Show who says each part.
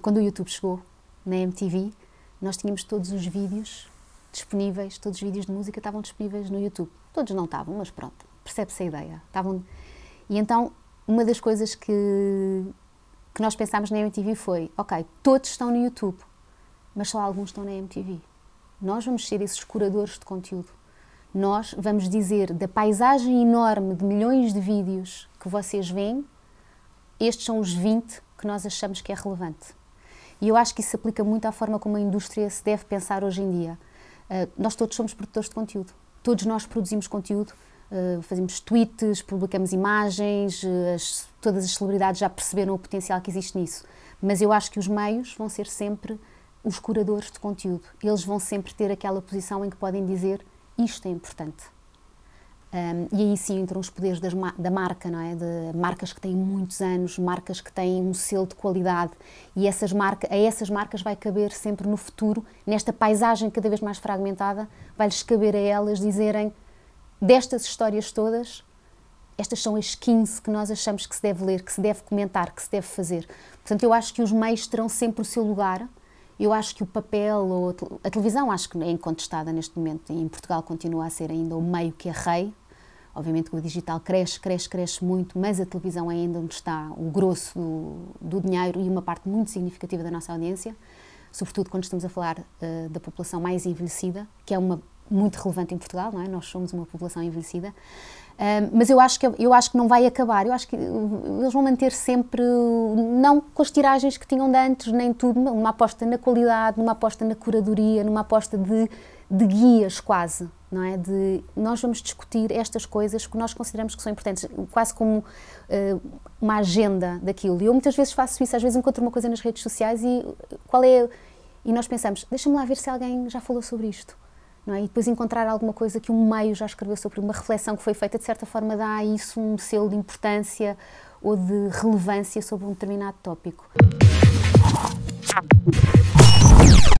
Speaker 1: Quando o YouTube chegou na MTV, nós tínhamos todos os vídeos disponíveis, todos os vídeos de música estavam disponíveis no YouTube. Todos não estavam, mas pronto, percebe-se a ideia. Estavam... E então, uma das coisas que, que nós pensámos na MTV foi: ok, todos estão no YouTube, mas só alguns estão na MTV. Nós vamos ser esses curadores de conteúdo. Nós vamos dizer da paisagem enorme de milhões de vídeos que vocês veem, estes são os 20 que nós achamos que é relevante. E eu acho que isso se aplica muito à forma como a indústria se deve pensar hoje em dia. Uh, nós todos somos produtores de conteúdo, todos nós produzimos conteúdo, uh, fazemos tweets, publicamos imagens, eh, as, todas as celebridades já perceberam o potencial que existe nisso. Mas eu acho que os meios vão ser sempre os curadores de conteúdo. Eles vão sempre ter aquela posição em que podem dizer isto é importante. Um, e aí sim entram os poderes das, da marca, não é? De marcas que têm muitos anos, marcas que têm um selo de qualidade e essas marca, a essas marcas vai caber sempre no futuro, nesta paisagem cada vez mais fragmentada, vai-lhes caber a elas dizerem destas histórias todas, estas são as 15 que nós achamos que se deve ler, que se deve comentar, que se deve fazer. Portanto, eu acho que os meios terão sempre o seu lugar, eu acho que o papel, ou a televisão, acho que é incontestada neste momento, e em Portugal continua a ser ainda o meio que é rei. Obviamente que o digital cresce, cresce, cresce muito, mas a televisão é ainda onde está o grosso do, do dinheiro e uma parte muito significativa da nossa audiência, sobretudo quando estamos a falar uh, da população mais envelhecida, que é uma muito relevante em Portugal, não é? Nós somos uma população envelhecida. mas eu acho, que, eu acho que não vai acabar, eu acho que eles vão manter sempre, não com as tiragens que tinham de antes, nem tudo, uma aposta na qualidade, numa aposta na curadoria, numa aposta de, de guias quase, não é? De nós vamos discutir estas coisas que nós consideramos que são importantes, quase como uh, uma agenda daquilo. E eu muitas vezes faço isso, às vezes encontro uma coisa nas redes sociais e qual é. E nós pensamos, deixa-me lá ver se alguém já falou sobre isto. É? E depois encontrar alguma coisa que um meio já escreveu sobre uma reflexão que foi feita, de certa forma dá a isso um selo de importância ou de relevância sobre um determinado tópico.